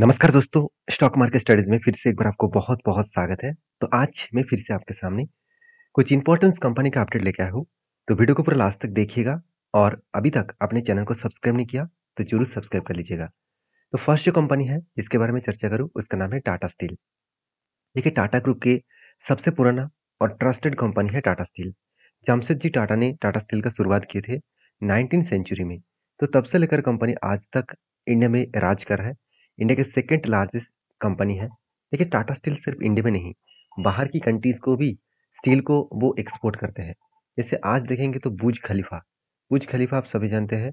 नमस्कार दोस्तों stock market studies में फिर से एक बार आपको बहुत बहुत स्वागत है तो आज मैं फिर से आपके सामने कुछ इंपॉर्टेंस कंपनी का अपडेट लेके आया हूँ तो वीडियो को पूरा लास्ट तक देखिएगा और अभी तक आपने चैनल को सब्सक्राइब नहीं किया तो जरूर सब्सक्राइब कर लीजिएगा तो फर्स्ट जो कंपनी है जिसके बारे में चर्चा करूँ उसका नाम है टाटा स्टील देखिए टाटा ग्रुप के सबसे पुराना और ट्रस्टेड कंपनी है टाटा स्टील जामशेद जी टाटा ने टाटा स्टील का शुरुआत किए थे नाइनटीन सेंचुरी में तो तब से लेकर कंपनी आज तक इंडिया में राज कर रहा है इंडिया के सेकेंड लार्जेस्ट कंपनी है देखिए टाटा स्टील सिर्फ इंडिया में नहीं बाहर की कंट्रीज़ को भी स्टील को वो एक्सपोर्ट करते हैं जैसे आज देखेंगे तो बुज खलीफा बुज खलीफा आप सभी जानते हैं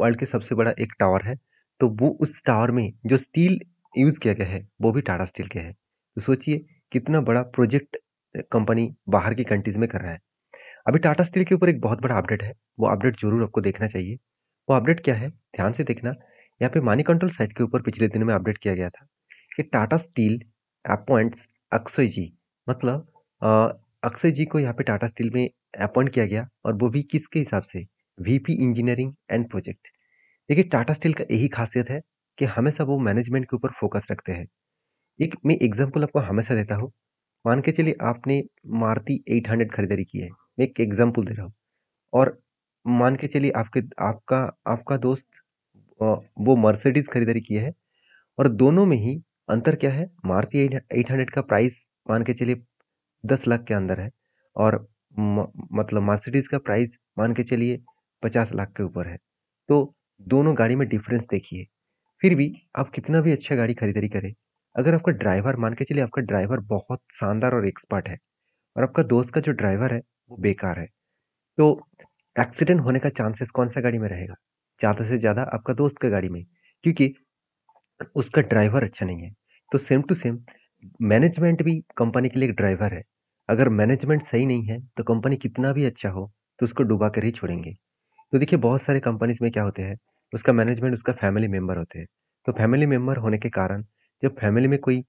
वर्ल्ड के सबसे बड़ा एक टावर है तो वो उस टावर में जो स्टील यूज़ किया गया है वो भी टाटा स्टील के है तो सोचिए कितना बड़ा प्रोजेक्ट कंपनी बाहर की कंट्रीज़ में कर रहा है अभी टाटा स्टील के ऊपर एक बहुत बड़ा अपडेट है वो अपडेट जरूर आपको देखना चाहिए वो अपडेट क्या है ध्यान से देखना यहाँ पे मानी कंट्रोल साइट के ऊपर पिछले दिनों में अपडेट किया गया था कि टाटा स्टील अपॉइंट्स अक्षय जी मतलब अक्षय जी को यहाँ पे टाटा स्टील में अपॉइंट किया गया और वो भी किसके हिसाब से वीपी इंजीनियरिंग एंड प्रोजेक्ट देखिए टाटा स्टील का यही खासियत है कि हमेशा वो मैनेजमेंट के ऊपर फोकस रखते हैं एक मैं एग्जाम्पल आपको हमेशा देता हूँ मान के चलिए आपने मारुति 800 खरीदारी की है मैं एक एग्जाम्पल दे रहा हूँ और मान के चलिए आपके आपका आपका दोस्त वो मर्सिडीज खरीदारी की है और दोनों में ही अंतर क्या है मारुति एट हंड्रेड का प्राइस मान के चलिए दस लाख के अंदर है और म, मतलब मर्सिडीज का प्राइस मान के चलिए पचास लाख के ऊपर है तो दोनों गाड़ी में डिफरेंस देखिए फिर भी आप कितना भी अच्छा गाड़ी खरीदारी करें अगर आपका ड्राइवर मान के चलिए आपका ड्राइवर बहुत शानदार और एक्सपर्ट है और आपका दोस्त का जो ड्राइवर है वो बेकार है तो एक्सीडेंट होने का चांसेस कौन सा गाड़ी में रहेगा ज़्यादा से ज़्यादा आपका दोस्त का गाड़ी में क्योंकि उसका ड्राइवर अच्छा नहीं है तो सेम टू सेम मैनेजमेंट भी कंपनी के लिए एक ड्राइवर है अगर मैनेजमेंट सही नहीं है तो कंपनी कितना भी अच्छा हो तो उसको डुबा कर ही छोड़ेंगे तो देखिए बहुत सारे कंपनीज में क्या होते हैं उसका मैनेजमेंट उसका फैमिली मेम्बर होते हैं तो फैमिली मेम्बर होने के कारण जब फैमिली में कोई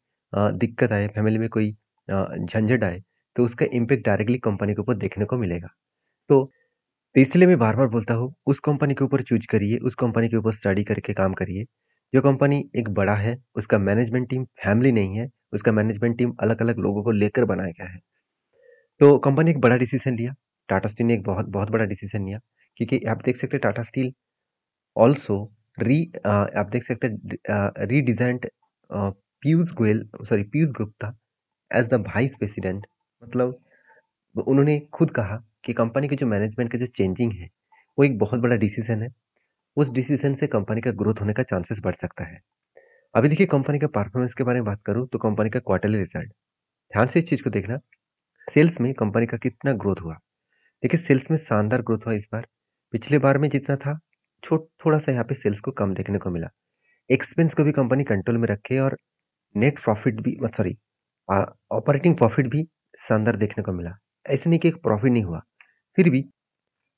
दिक्कत आए फैमिली में कोई झंझट आए तो उसका इम्पेक्ट डायरेक्टली कंपनी के ऊपर देखने को मिलेगा तो तो इसलिए मैं बार बार बोलता हूँ उस कंपनी के ऊपर चूज करिए उस कंपनी के ऊपर स्टडी करके काम करिए जो कंपनी एक बड़ा है उसका मैनेजमेंट टीम फैमिली नहीं है उसका मैनेजमेंट टीम अलग अलग लोगों को लेकर बनाया गया है तो कंपनी एक बड़ा डिसीजन लिया टाटा स्टील ने एक बहुत बहुत बड़ा डिसीजन लिया क्योंकि आप देख सकते टाटा स्टील ऑल्सो री आप देख सकते हैं redesigned Piyush Goyal sorry Piyush Gupta as the vice president मतलब उन्होंने खुद कहा कि कंपनी के जो मैनेजमेंट का जो चेंजिंग है वो एक बहुत बड़ा डिसीजन है उस डिसीजन से कंपनी का ग्रोथ होने का चांसेस बढ़ सकता है अभी देखिए कंपनी के परफॉर्मेंस के बारे में बात करूँ तो कंपनी का क्वार्टरली रिजल्ट ध्यान से इस चीज़ को देखना सेल्स में कंपनी का कितना ग्रोथ हुआ देखिए सेल्स में शानदार ग्रोथ हुआ इस बार पिछले बार में जितना था छोट थोड़ा सा यहाँ पे सेल्स को कम देखने को मिला एक्सपेंस को भी कंपनी कंट्रोल में रखे और नेट प्रॉफिट भी सॉरी ऑपरेटिंग प्रॉफिट भी शानदार देखने को मिला ऐसे नहीं कि एक प्रॉफिट नहीं हुआ फिर भी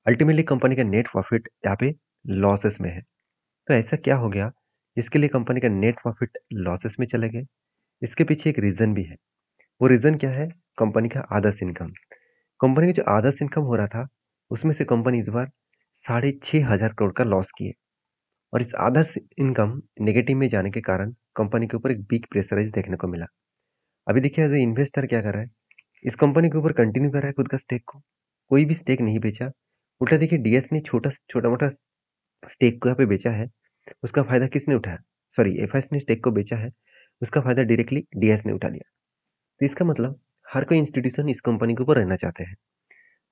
अल्टीमेटली कंपनी का नेट प्रॉफिट यहाँ पे लॉसेस में है तो ऐसा क्या हो गया जिसके लिए कंपनी का नेट प्रॉफिट लॉसेस में चले गए इसके पीछे एक रीज़न भी है वो रीज़न क्या है कंपनी का आदर्श इनकम कंपनी का जो आदर्श इनकम हो रहा था उसमें से कंपनी इस बार साढ़े छः हज़ार करोड़ का लॉस किए और इस आदर्श इनकम नेगेटिव में जाने के कारण कंपनी के ऊपर एक बिग प्रेशराइज देखने को मिला अभी देखिए एज ए इन्वेस्टर क्या कर रहा है इस कंपनी के ऊपर कंटिन्यू कर रहा है खुद का स्टेक को कोई भी स्टेक नहीं बेचा उल्टा देखिए डीएस ने छोटा छोटा मोटा स्टेक को यहाँ पे बेचा है उसका फायदा किसने उठाया सॉरी एफ ने स्टेक को बेचा है उसका फायदा डायरेक्टली डीएस ने उठा लिया तो इसका मतलब हर कोई इंस्टीट्यूशन इस कंपनी के ऊपर रहना चाहते हैं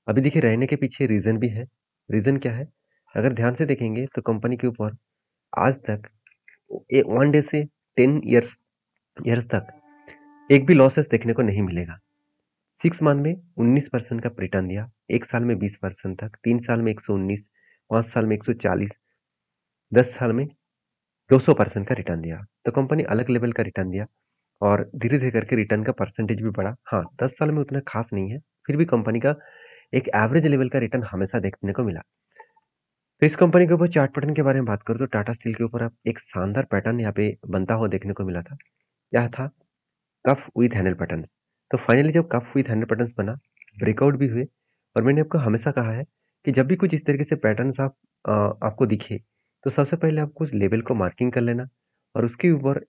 अभी देखिए रहने के पीछे रीज़न भी है रीज़न क्या है अगर ध्यान से देखेंगे तो कंपनी के ऊपर आज तक वन डे से टेन ईयर्स ईयर्स तक एक भी लॉसेस देखने को नहीं मिलेगा सिक्स मंथ में उन्नीस परसेंट का रिटर्न दिया एक साल में बीस परसेंट तक तीन साल में एक सौ उन्नीस पाँच साल में एक सौ चालीस दस साल में दो सौ परसेंट का रिटर्न दिया तो कंपनी अलग लेवल का रिटर्न दिया और धीरे धीरे करके रिटर्न का परसेंटेज भी बढ़ा हाँ दस साल में उतना खास नहीं है फिर भी कंपनी का एक एवरेज लेवल का रिटर्न हमेशा देखने को मिला तो इस कंपनी के ऊपर चार्ट पैटर्न के बारे में बात करो तो टाटा स्टील के ऊपर आप एक शानदार पैटर्न यहाँ पे बनता हुआ देखने को मिला था यह था कफ विथ हैंडल पैटर्न तो फाइनली जब कप विथ हंड्रेड पैटर्न बना ब्रेकआउट भी हुए और मैंने आपको हमेशा कहा है कि जब भी कुछ इस तरीके से पैटर्न्स आप आपको दिखे तो सबसे पहले आपको उस लेवल को मार्किंग कर लेना और उसके ऊपर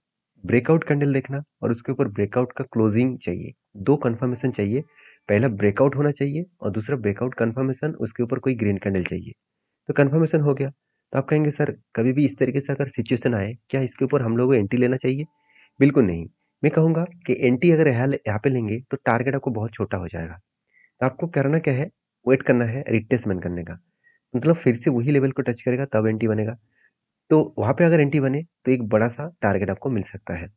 ब्रेकआउट कैंडल देखना और उसके ऊपर ब्रेकआउट का क्लोजिंग चाहिए दो कन्फर्मेशन चाहिए पहला ब्रेकआउट होना चाहिए और दूसरा ब्रेकआउट कन्फर्मेशन उसके ऊपर कोई ग्रीन कैंडल चाहिए तो कन्फर्मेशन हो गया तो आप कहेंगे सर कभी भी इस तरीके से अगर सिचुएशन आए क्या इसके ऊपर हम लोगों को एंट्री लेना चाहिए बिल्कुल नहीं मैं कहूँगा कि एंटी अगर यहाँ यहाँ पे लेंगे तो टारगेट आपको बहुत छोटा हो जाएगा तो आपको करना क्या है वेट करना है रिटेसमेंट करने का मतलब फिर से वही लेवल को टच करेगा तब एंटी बनेगा तो वहाँ पे अगर एंटी बने तो एक बड़ा सा टारगेट आपको मिल सकता है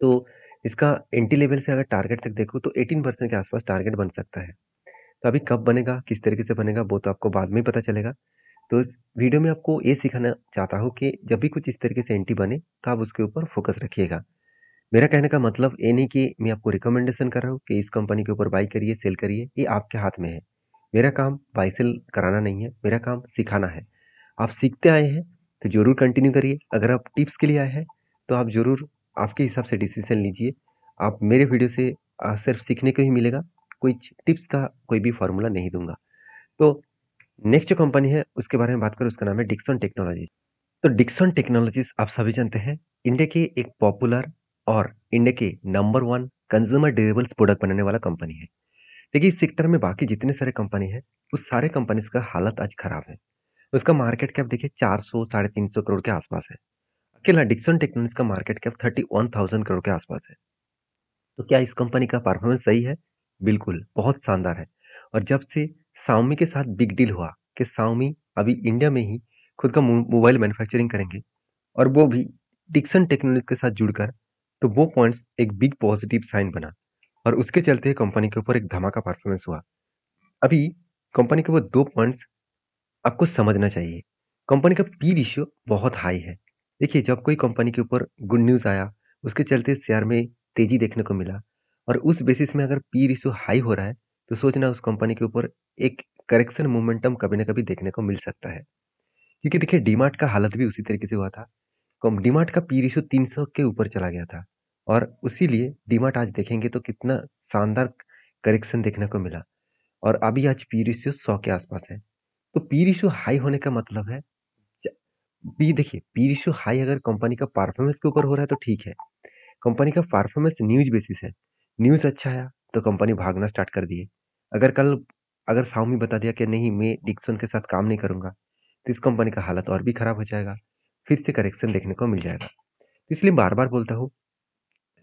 तो इसका एंटी लेवल से अगर टारगेट तक देखो तो 18 परसेंट के आसपास टारगेट बन सकता है तो अभी कब बनेगा किस तरीके से बनेगा वो तो आपको बाद में पता चलेगा तो इस वीडियो में आपको ये सिखाना चाहता हूँ कि जब भी कुछ इस तरीके से एंटी बने तो आप उसके ऊपर फोकस रखिएगा मेरा कहने का मतलब ये नहीं कि मैं आपको रिकमेंडेशन कर रहा हूँ कि इस कंपनी के ऊपर बाई करिए सेल करिए ये आपके हाथ में है मेरा काम बाई सेल कराना नहीं है मेरा काम सिखाना है आप सीखते आए हैं तो ज़रूर कंटिन्यू करिए अगर आप टिप्स के लिए आए हैं तो आप ज़रूर आपके हिसाब से डिसीजन लीजिए आप मेरे वीडियो से सिर्फ सीखने को ही मिलेगा कोई टिप्स का कोई भी फार्मूला नहीं दूंगा तो नेक्स्ट जो कंपनी है उसके बारे में बात करें उसका नाम है डिक्सन टेक्नोलॉजी तो डिक्सन टेक्नोलॉजीज आप सभी जानते हैं इंडिया की एक पॉपुलर और इंडिया के number one consumer durables product बनाने वाला कंपनी है देखिए इस सेक्टर में बाकी जितने सारे कंपनी है उस सारे कंपनीज का हालत आज खराब है उसका तो मार्केट कैप देखिए चार सौ साढ़े तीन सौ करोड़ के आसपास है अकेला डिक्सन टेक्नोलॉजी का market cap thirty one thousand crore के आसपास है तो क्या इस कंपनी का परफॉर्मेंस सही है बिल्कुल बहुत शानदार है और जब से साउमी के साथ बिग डील हुआ कि साउमी अभी इंडिया में ही खुद का मोबाइल मैन्युफैक्चरिंग करेंगे और वो भी डिक्सन टेक्नोलॉजी के साथ जुड़कर तो वो पॉइंट्स एक बिग पॉजिटिव साइन बना और उसके चलते कंपनी के ऊपर एक धमाका परफॉर्मेंस हुआ अभी कंपनी के वो दो पॉइंट्स आपको समझना चाहिए कंपनी का पी रेशियो बहुत हाई है देखिए जब कोई कंपनी के ऊपर गुड न्यूज़ आया उसके चलते शेयर में तेज़ी देखने को मिला और उस बेसिस में अगर पी रेशियो हाई हो रहा है तो सोचना उस कंपनी के ऊपर एक करेक्शन मोमेंटम कभी ना कभी देखने को मिल सकता है क्योंकि देखिए डीमार्ट का हालत भी उसी तरीके से हुआ था कम डीमार्ट का पी रेशो तीन सौ के ऊपर चला गया था और उसीलिए डीमार्ट आज देखेंगे तो कितना शानदार करेक्शन देखने को मिला और अभी आज पी रेशियो सौ के आसपास है तो पी रेशियो हाई होने का मतलब है पी देखिए पी रेशियो हाई अगर कंपनी का परफॉर्मेंस के ऊपर हो रहा है तो ठीक है कंपनी का परफॉर्मेंस न्यूज बेसिस है न्यूज़ अच्छा है तो कंपनी भागना स्टार्ट कर दिए अगर कल अगर साउमी बता दिया कि नहीं मैं डिक्सन के साथ काम नहीं करूँगा तो इस कंपनी का हालत और भी ख़राब हो जाएगा फिर से करेक्शन देखने को मिल जाएगा तो इसलिए बार बार बोलता हूँ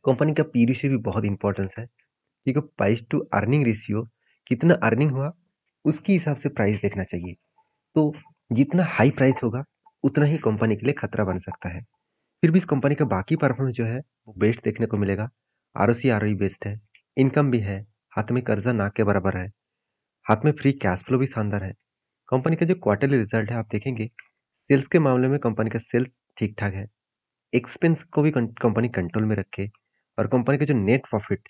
कंपनी का पी रेशियो भी बहुत इंपॉर्टेंस है क्योंकि प्राइस टू अर्निंग रेशियो कितना अर्निंग हुआ उसके हिसाब से प्राइस देखना चाहिए तो जितना हाई प्राइस होगा उतना ही कंपनी के लिए खतरा बन सकता है फिर भी इस कंपनी का बाकी परफॉर्मेंस जो है वो बेस्ट देखने को मिलेगा R O C R O best है इनकम भी है हाथ में कर्जा ना के बराबर है हाथ में फ्री कैश फ्लो भी शानदार है कंपनी का जो क्वार्टरली रिजल्ट है आप देखेंगे सेल्स के मामले में कंपनी का सेल्स ठीक ठाक है एक्सपेंस को भी कंपनी कंट्रोल में रखे और कंपनी का जो net profit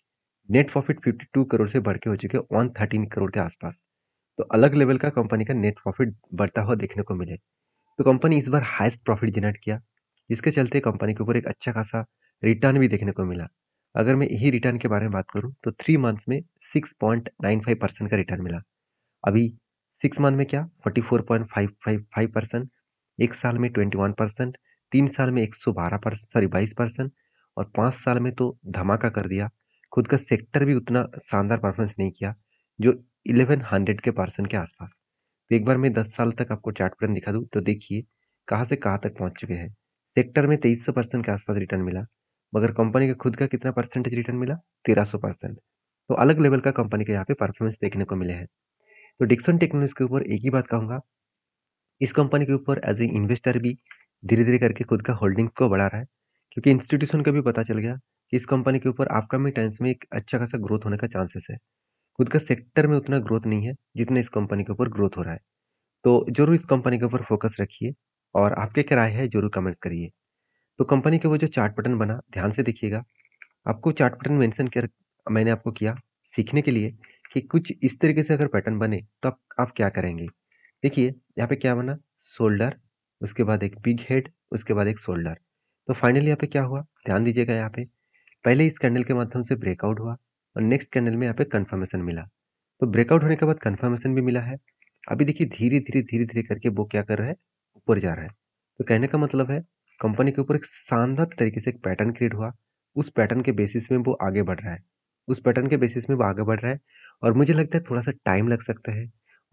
net profit 52 crore से बढ़ के हो चुके वन थर्टीन करोड़ के आसपास तो अलग लेवल का कंपनी का नेट प्रॉफिट बढ़ता हुआ देखने को मिले तो कंपनी इस बार हाइस्ट प्रॉफिट जनरेट किया जिसके चलते कंपनी के ऊपर एक अच्छा खासा रिटर्न भी देखने को मिला अगर मैं यही रिटर्न के बारे में बात करूँ तो थ्री मंथ्स में six point nine five percent का रिटर्न मिला अभी सिक्स मंथ में क्या forty four point five five five percent एक साल में ट्वेंटी वन परसेंट तीन साल में एक सौ बारह परसेंट सॉरी बाईस परसेंट और पाँच साल में तो धमाका कर दिया खुद का सेक्टर भी उतना शानदार परफॉर्मेंस नहीं किया जो इलेवन हंड्रेड के परसेंट के आसपास तो एक बार मैं दस साल तक आपको चार्ट पैटर्न दिखा दूँ तो देखिए कहाँ से कहाँ तक पहुँच चुके हैं सेक्टर में तेईस सौ परसेंट के आसपास रिटर्न मिला मगर कंपनी का खुद का कितना परसेंटेज रिटर्न मिला तेरह सौ परसेंट तो अलग लेवल का कंपनी का यहाँ पे परफॉर्मेंस देखने को मिले हैं तो डिक्सन टेक्नोलॉजी के ऊपर एक ही बात कहूँगा इस कंपनी के ऊपर एज ए इन्वेस्टर भी धीरे धीरे करके खुद का होल्डिंग्स को बढ़ा रहा है क्योंकि इंस्टीट्यूशन का भी पता चल गया कि इस कंपनी के ऊपर अपकमिंग टाइम्स में एक अच्छा खासा ग्रोथ होने का चांसेस है खुद का सेक्टर में उतना ग्रोथ नहीं है जितना इस कंपनी के ऊपर ग्रोथ हो रहा है तो जरूर इस कंपनी के ऊपर फोकस रखिए और आपके क्या राय है जरूर कमेंट्स करिए तो कंपनी के वो जो चार्ट पैटर्न बना ध्यान से देखिएगा आपको चार्ट पैटर्न मेंशन कर मैंने आपको किया सीखने के लिए कि कुछ इस तरीके से अगर पैटर्न बने तो आप, आप क्या करेंगे देखिए यहाँ पे क्या बना शोल्डर उसके बाद एक बिग हेड उसके बाद एक शोल्डर तो फाइनली यहाँ पे क्या हुआ ध्यान दीजिएगा यहाँ पे पहले इस कैंडल के माध्यम से ब्रेकआउट हुआ और नेक्स्ट कैंडल में यहाँ पे कन्फर्मेशन मिला तो ब्रेकआउट होने के बाद कन्फर्मेशन भी मिला है अभी देखिए धीरे धीरे धीरे धीरे करके वो क्या कर रहा है ऊपर जा रहा है तो कहने का मतलब है कंपनी के ऊपर एक शानदार तरीके से एक पैटर्न क्रिएट हुआ उस पैटर्न के बेसिस में वो आगे बढ़ रहा है उस पैटर्न के बेसिस में वो आगे बढ़ रहा है और मुझे लगता है थोड़ा सा टाइम लग सकता है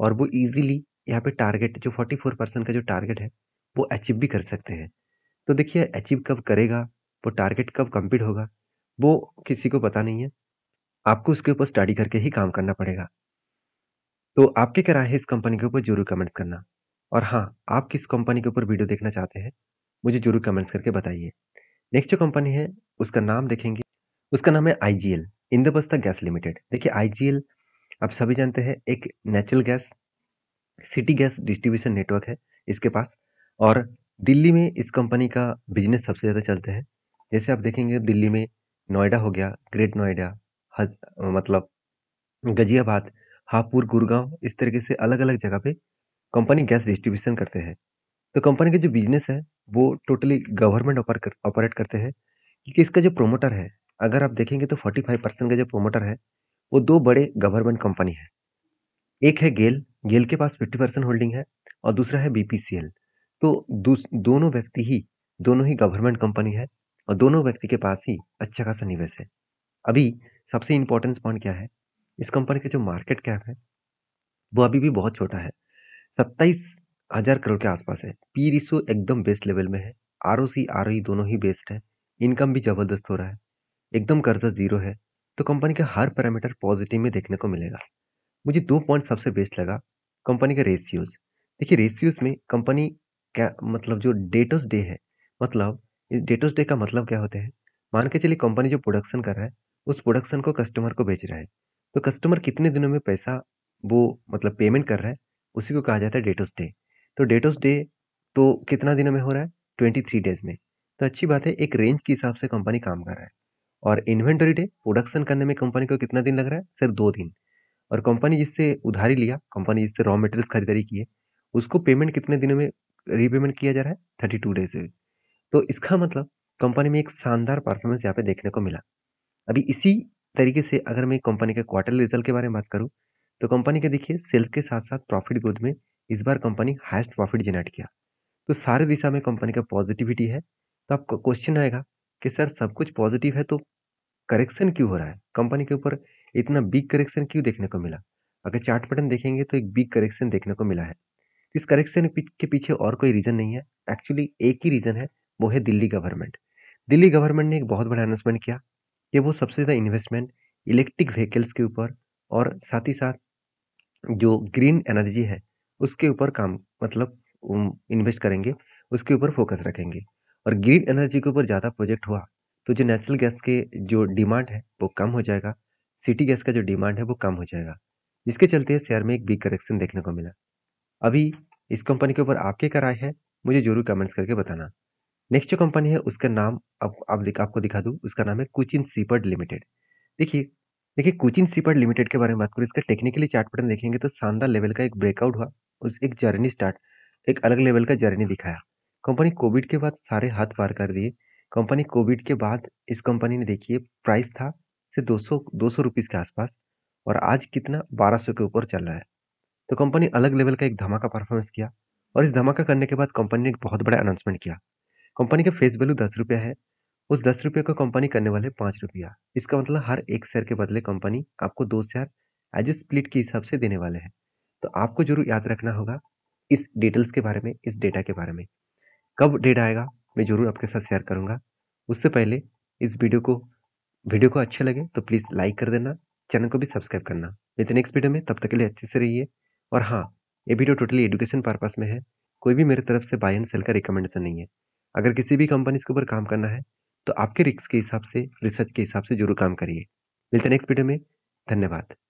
और वो ईजिली यहाँ पे टारगेट जो 44 परसेंट का जो टारगेट है वो अचीव भी कर सकते हैं तो देखिए अचीव कब करेगा वो टारगेट कब कंप्लीट होगा वो किसी को पता नहीं है आपको उसके ऊपर स्टडी करके ही काम करना पड़ेगा तो आपके क्या राय है इस कंपनी के ऊपर जरूर कमेंट्स करना और हाँ आप किस कंपनी के ऊपर वीडियो देखना चाहते हैं मुझे जरूर कमेंट्स करके बताइए नेक्स्ट जो कंपनी है उसका नाम देखेंगे उसका नाम है आई जी एल इंदोबस्ता गैस लिमिटेड देखिए आई जी एल आप सभी जानते हैं एक natural gas city gas distribution network है इसके पास और दिल्ली में इस कंपनी का बिजनेस सबसे ज़्यादा चलता है जैसे आप देखेंगे दिल्ली में नोएडा हो गया ग्रेट नोएडा हज मतलब गजियाबाद हापुर गुड़गांव इस तरीके से अलग अलग जगह पे कंपनी गैस डिस्ट्रीब्यूशन करते हैं तो कंपनी का जो बिजनेस है वो टोटली गवर्नमेंट ऑपर ऑपरेट करते हैं क्योंकि इसका जो प्रोमोटर है अगर आप देखेंगे तो फोर्टी फाइव परसेंट का जो प्रोमोटर है वो दो बड़े गवर्नमेंट कंपनी है एक है गेल गेल के पास फिफ्टी परसेंट होल्डिंग है और दूसरा है बीपीसीएल तो दोनों व्यक्ति ही दोनों ही गवर्नमेंट कंपनी है और दोनों व्यक्ति के पास ही अच्छा खासा निवेश है अभी सबसे इम्पोर्टेंस पॉइंट क्या है इस कंपनी का जो मार्केट कैप है वो अभी भी बहुत छोटा है सत्ताईस हज़ार करोड़ के आसपास है पी रिसो एकदम बेस्ट लेवल में है आर ओ सी आर ओ दोनों ही बेस्ट है इनकम भी ज़बरदस्त हो रहा है एकदम कर्जा जीरो है तो कंपनी का हर पैरामीटर पॉजिटिव में देखने को मिलेगा मुझे दो पॉइंट सबसे बेस्ट लगा कंपनी के रेशियोज देखिए रेशियोज में कंपनी क्या मतलब जो डेटोस डे है मतलब इस डेटोस डे का मतलब क्या होता है मान के चलिए कंपनी जो प्रोडक्शन कर रहा है उस प्रोडक्शन को कस्टमर को बेच रहा है तो कस्टमर कितने दिनों में पैसा वो मतलब पेमेंट कर रहा है उसी को कहा जाता है डेटोस डे तो डेटोस डे तो कितना दिनों में हो रहा है ट्वेंटी थ्री डेज में तो अच्छी बात है एक रेंज के हिसाब से कंपनी काम कर रहा है और इन्वेंटरी डे प्रोडक्शन करने में कंपनी को कितना दिन लग रहा है सिर्फ दो दिन और कंपनी जिससे उधारी लिया कंपनी जिससे रॉ मटेरियल्स खरीदारी की है उसको पेमेंट कितने दिनों में रीपेमेंट किया जा रहा है थर्टी टू डेज में तो इसका मतलब कंपनी में एक शानदार परफॉर्मेंस यहाँ पे देखने को मिला अभी इसी तरीके से अगर मैं कंपनी के क्वार्टरली रिजल्ट के बारे में बात करूँ तो कंपनी के देखिए सेल्स के साथ साथ प्रॉफिट ग्रोथ में इस बार कंपनी हाइस्ट प्रॉफिट जनरेट किया तो सारे दिशा में कंपनी का पॉजिटिविटी है तो आपको क्वेश्चन आएगा कि सर सब कुछ पॉजिटिव है तो करेक्शन क्यों हो रहा है कंपनी के ऊपर इतना बिग करेक्शन क्यों देखने को मिला अगर चार्ट पैटर्न देखेंगे तो एक बिग करेक्शन देखने को मिला है इस करेक्शन के पीछे और कोई रीज़न नहीं है एक्चुअली एक ही रीज़न है वो है दिल्ली गवर्नमेंट दिल्ली गवर्नमेंट ने एक बहुत बड़ा अनाउंसमेंट किया कि वो सबसे ज़्यादा इन्वेस्टमेंट इलेक्ट्रिक व्हीकल्स के ऊपर और साथ ही साथ जो ग्रीन एनर्जी है उसके ऊपर काम मतलब इन्वेस्ट करेंगे उसके ऊपर फोकस रखेंगे और ग्रीन एनर्जी के ऊपर ज़्यादा प्रोजेक्ट हुआ तो जो नेचुरल गैस के जो डिमांड है वो कम हो जाएगा सिटी गैस का जो डिमांड है वो कम हो जाएगा जिसके चलते शेयर में एक बिग करेक्शन देखने को मिला अभी इस कंपनी के ऊपर आपके क्या राय है मुझे जरूर कमेंट्स करके बताना नेक्स्ट जो कंपनी है उसका नाम अब आप, आप आपको दिखा दूँ उसका नाम है कुचिन सीपर्ड लिमिटेड देखिए देखिए कुचिन सीपर्ड लिमिटेड के बारे में बात करूँ इसका टेक्निकली चार्ट पैटर्न देखेंगे तो शानदार लेवल का एक ब्रेकआउट हुआ उस एक जर्नी स्टार्ट एक अलग लेवल का जर्नी दिखाया कंपनी कोविड के बाद सारे हाथ पार कर दिए कंपनी कोविड के बाद इस कंपनी ने देखिए प्राइस था से दो सौ दो सौ रुपीज़ के आसपास और आज कितना बारह सौ के ऊपर चल रहा है तो कंपनी अलग लेवल का एक धमाका परफॉर्मेंस किया और इस धमाका करने के बाद कंपनी ने एक बहुत बड़ा अनाउंसमेंट किया कंपनी का फेस वैल्यू दस रुपया है उस दस रुपये का कंपनी करने वाले पाँच रुपया इसका मतलब हर एक शेयर के बदले कंपनी आपको दो शेयर एज ए स्प्लिट के हिसाब से देने वाले हैं तो आपको जरूर याद रखना होगा इस डिटेल्स के बारे में इस डेटा के बारे में कब डेटा आएगा मैं ज़रूर आपके साथ शेयर करूँगा उससे पहले इस वीडियो को वीडियो को अच्छे लगे तो प्लीज़ लाइक कर देना चैनल को भी सब्सक्राइब करना मेरे नेक्स्ट वीडियो में तब तक के लिए अच्छे से रहिए और हाँ ये वीडियो टोटली एजुकेशन पर्पज़ में है कोई भी मेरी तरफ से बाय एंड सेल का रिकमेंडेशन नहीं है अगर किसी भी कंपनी के ऊपर काम करना है तो आपके रिस्क के हिसाब से रिसर्च के हिसाब से जरूर काम करिए मिलते नेक्स्ट वीडियो में धन्यवाद